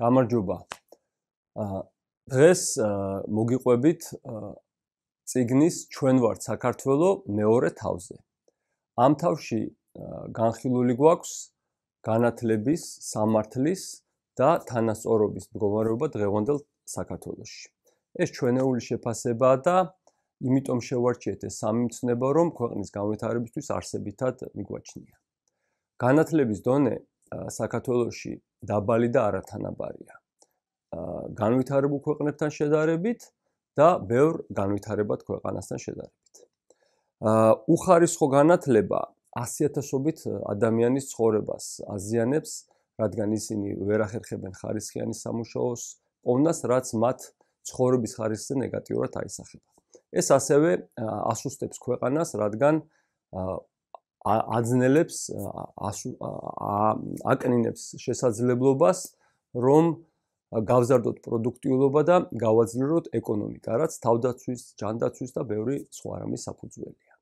გამარჯობა. აა დღეს მოგიყვებით ციგნის ჩვენ ვართ საქართველოს მეორე თავზე. ამ თავში განხილული გვაქვს განათლების, სამართლის და თანასწორობის მდგომარეობა დღევანდელ საქართველოში. ეს ჩვენეული შეფასება და აა იმიტომ შევარჩიეთ ეს სამი მცნება, რომ ქვეყნის განვითარებისთვის არსებითად მიგვაჩნია. განათლების დონე საქართველოში დაბალი და არათანაბარია. განვითარებულ ქვეყნებთან შედარებით და ბევრ განვითარებად ქვეყანასთან შედარებით. უხარისხო განათლება ასიათასობით ადამიანის ცხოვრებას აზიანებს, რადგან ისინი ვერ ახერხებენ ხარისხიანი სამუშაოს, ყოვნას რაც მათ ცხოვრების ხარისხზე ნეგატიურად აისახება. ეს ასევე ასუსტებს ქვეყანას, რადგან აძნელებს აკნინებს შესაძლებლობას, რომ გავზარდოთ პროდუქტიულობა და გავაძლიეროთ ეკონომიკა, რაც თავდაცვის, ჯანდაცვის და ბევრი სხვა რამის საფუძველია.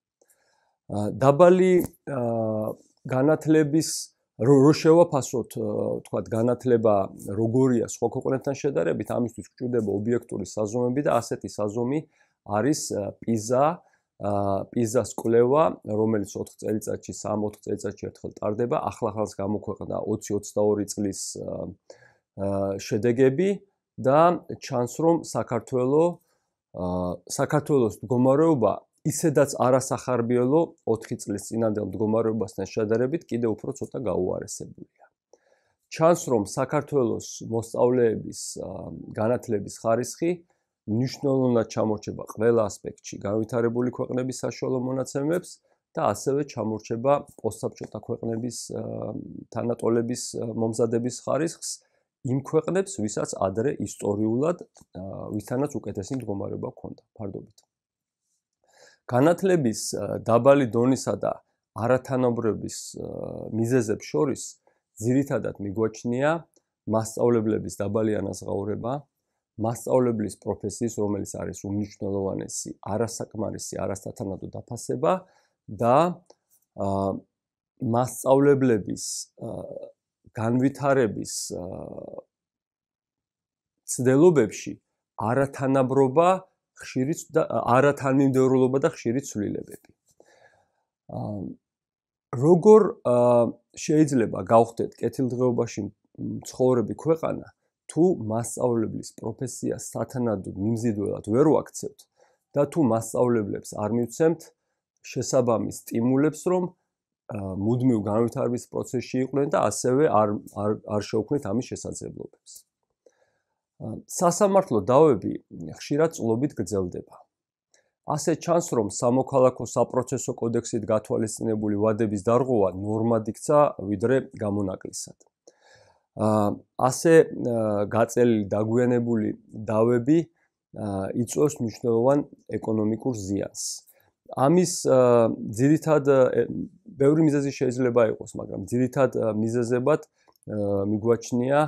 დაბალი განათლების რო შევაფასოთ, თქვა განათლება როგორია სხვა ქვეყნებთან შედარებით, ამისთვის გვჭირდება ობიექტური საზომები და ასეთი საზომი არის პიზა პიზას კვლევა რომელიც 4 წელიწადში 3-4 წელიწადში ერთხელ ტარდება ახლა ახალს გამოქვეყნდა 2022 წლის შედეგები და ჩანს რომ საქართველო საქართველოს მდგომარეობა ისედაც არასახარბიელო 4 წლის წინანდელ მდგომარეობასთან შედარებით კიდევ უფრო ცოტა გაუარესებულია ჩანს რომ საქართველოს მოსწავლეების განათლების ხარისხი მნიშვნელოვნად ჩამორჩება ყველა ასპექტში განვითარებული ქვეყნების საშუალო მონაცემებს და ასევე ჩამორჩება პოსტსაბჭოთა ქვეყნების თანატოლების მომზადების ხარისხს იმ ქვეყნებს, ვისაც ადრე ისტორიულად ვისთანაც უკეთესი მდგომარეობა ჰქონდა. ფარდობით. განათლების დაბალი დონისა და არათანაბრების მიზეზებს შორის ძირითადად მიგვაჩნია მასშტაბლებების დაბალი ანაზღაურება, მასწავლებლის პროფესიის, რომელიც არის უნიშნელოვანესი, არასაკმარისი, არასათანადო დაფასება და მასწავლებლების განვითარების ცდელობებში არათანაბრობა, ხშირი არათანმიმდევრულობა და ხშირი ცვლილებები. როგორ შეიძლება გავხდეთ კეთილდღეობაში მცხოვრები ქვეყანა? თუ მასწავლებლის პროფესია სათანადოდ მიმზიდველად ვერ ვაქცევთ და თუ მასწავლებლებს არ მივცემთ შესაბამი სტიმულებს, რომ მუდმივ განვითარების პროცესში იყვნენ და ასევე არ არ არ შეუქმნით ამის შესაძლებლობებს. სასამართლო დავები ხშირად წლობით გრძელდება. ასე ჩანს, რომ სამოქალაქო საპროცესო კოდექსით გათვალისწინებული ვადების დარღვა ნორმად იქცა ვიდრე გამონაკლისად. ა ასე გაწელილი დაგვიანებული დავები იწვევს მნიშვნელოვან ეკონომიკურ ზიანს. ამის ძირითად ბევრი მიზეზი შეიძლება იყოს, მაგრამ ძირითად მიზეზებად მიგვაჩნია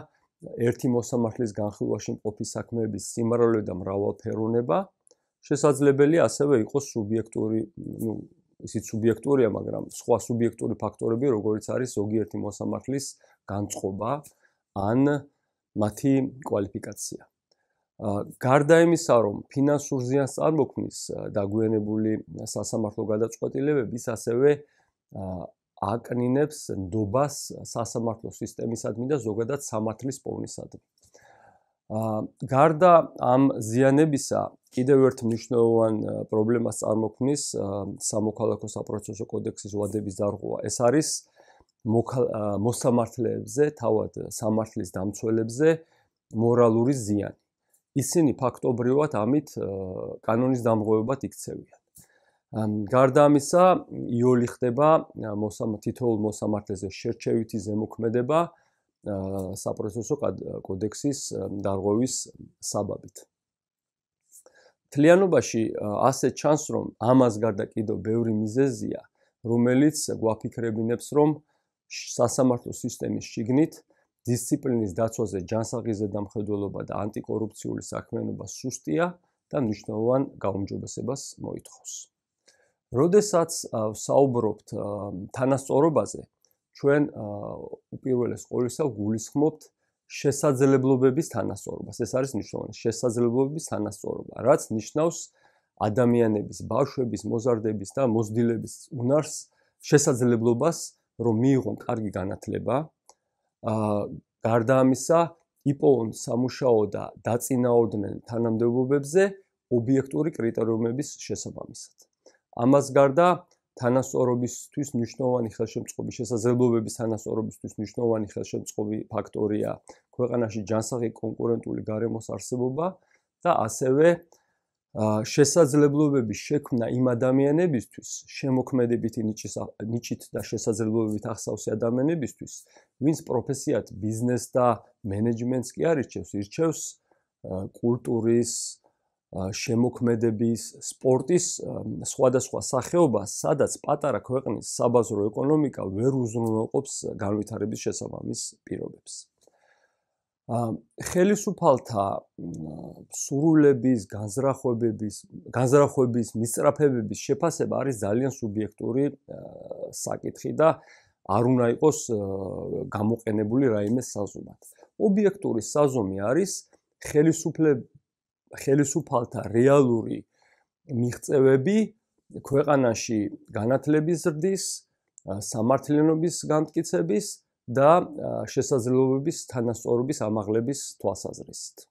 ერთი მოსამართლის განხილვაში მყოფი საქმეების სიმრავლე და მრავალფეროვნება. შესაძლებელია ასევე იყოს სუბიექტური, ну, ისიც სუბიექტურია, მაგრამ სხვა სუბიექტური ფაქტორები, როგორც არის ზოგიერთი მოსამართლის განწყობა ან მათი კვალიფიკაცია. გარდა იმისა, რომ ფინანსურ ზიანს წარმოქმნის დაგვიანებული სასამართლო გადაწყვეტილებები, ის ასევე აკნინებს ნდობას სასამართლო სისტემისადმი და ზოგადად სამართლის პოვნისადმი. გარდა ამ ზიანებისა, კიდევ ერთ მნიშვნელოვან პრობლემას წარმოქმნის სამოქალაქო საპროცესო კოდექსის ვადების დარღვა. ეს არის მოსამართლეებზე, თავად სამართლის დამცველებზე მორალური ზიანი. ისინი ფაქტობრივად ამით კანონის დამღობებად იქცევიან. გარდა ამისა, იოლი ხდება თითოეულ მოსამართლეზე შერჩევითი ზემოქმედება საპროცესო კოდექსის დარღვევის საბაბით. თლიანობაში ასე ჩანს, რომ ამას გარდა კიდევ ბევრი მიზეზია, რომელიც გვაფიქრებინებს, რომ სასამართლო სისტემის შიგნით დისციპლინის დაცვაზე ჯანსაღიზე დამხედველობა და ანტიკორუფციული საქმიანობა სუსტია და მნიშვნელოვან გაუმჯობესებას მოითხოვს. როდესაც საუბრობთ თანასწორობაზე, ჩვენ უპირველეს ყოვლისა გულისხმობთ შესაძლებლობების თანასწორობას. ეს არის მნიშვნელოვანი შესაძლებლობების თანასწორობა, რაც ნიშნავს ადამიანების, ბავშვების, მოზარდების და მოზდილების უნარს, შესაძლებლობას, რომ მიიღონ კარგი განათლება. აა გარდა ამისა, იპოვონ სამუშაო და დაწინაურდნენ თანამდებობებზე ობიექტური კრიტერიუმების შესაბამისად. ამას გარდა აა თანასწორობისთვის მნიშვნელოვანი ხელშემწყობი შესაძლებლობების თანასწორობისთვის მნიშვნელოვანი ხელშემწყობი ფაქტორია ქვეყანაში ჯანსაღი კონკურენტული გარემოს არსებობა და ასევე შესაძლებლობების შექმნა იმ ადამიანებისთვის შემოქმედებითი ნიჭის ნიჭით და შესაძლებლობებით ახსავსი ადამიანებისთვის ვინც პროფესიად ბიზნეს და მენეჯმენტს კი არიჩევს, ირჩევს კულტურის, შემოქმედების, სპორტის სხვადასხვა სახეობას, სადაც პატარა ქვეყნის საბაზრო ეკონომიკა ვერ უზრუნველყოფს განვითარების შესაბამის პირობებს. ა ხელისუფალთა სურვილების, განზრახვებების, განზრახვების მისწრაფებების შეფასება არის ძალიან სუბიექტური საკითხი და არ უნდა იყოს გამოყენებული რაიმე საზომად. ობიექტური საზომი არის ხელისუფლების ხელისუფალთა რეალური მიღწევები ქვეყანაში განათლების ზრდის, სამართლიანობის განმტკიცების და შესაძლებლობების თანასწორობის ამაღლების თვალსაზრისით.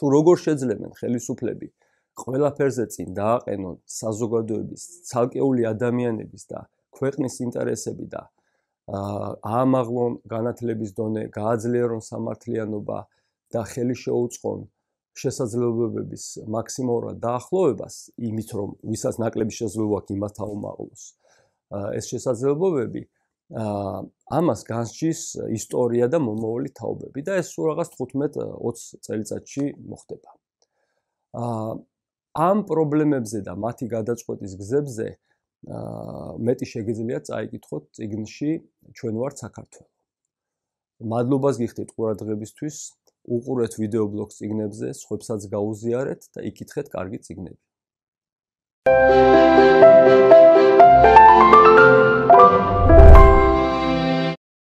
თუ როგორ შეძლებენ ხელისუფლები ყველაფერზე წინ დააყენონ საზოგადოების, ცალკეული ადამიანების და ქვეყნის ინტერესები და ამაღლონ განათლების დონე, გააძლიერონ სამართლიანობა და ხელი შეუწყონ შესაძლებლობების მაქსიმალურად დაახლოებას, იმით რომ ვისაც ნაკლები შესაძლებლობა აქვს იმას თავმაყოლოს. ეს შესაძლებლობები ამას განსჯის ისტორია და მომავალი თაობები და ეს სულ რაღაც 15-20 წელიწადში მოხდება. ამ პრობლემებზე და მათი გადაწყვეტის გზებზე მეტი შეგიძლია წაიკითხოთ ციგნში ჩვენ ვართ საქართველო. მადლობა გიხდით ყურადღებისთვის. უყურეთ ვიდეო ბლოგს ციგნებზე, სხვებსაც გაუზიარეთ და იკითხეთ კარგი ციგნები. Thank you.